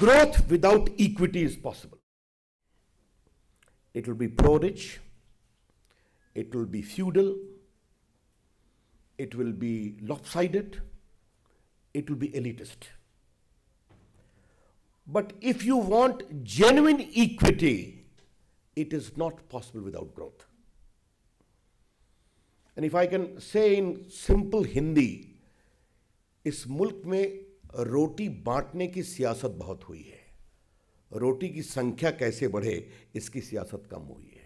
growth without equity is possible. It will be pro rich, it will be feudal, it will be lopsided, it will be elitist. But if you want genuine equity, it is not possible without growth. And if I can say in simple Hindi, इस मुल्क में रोटी बांटने की सियासत बहुत हुई है रोटी की संख्या कैसे बढ़े इसकी सियासत कम हुई है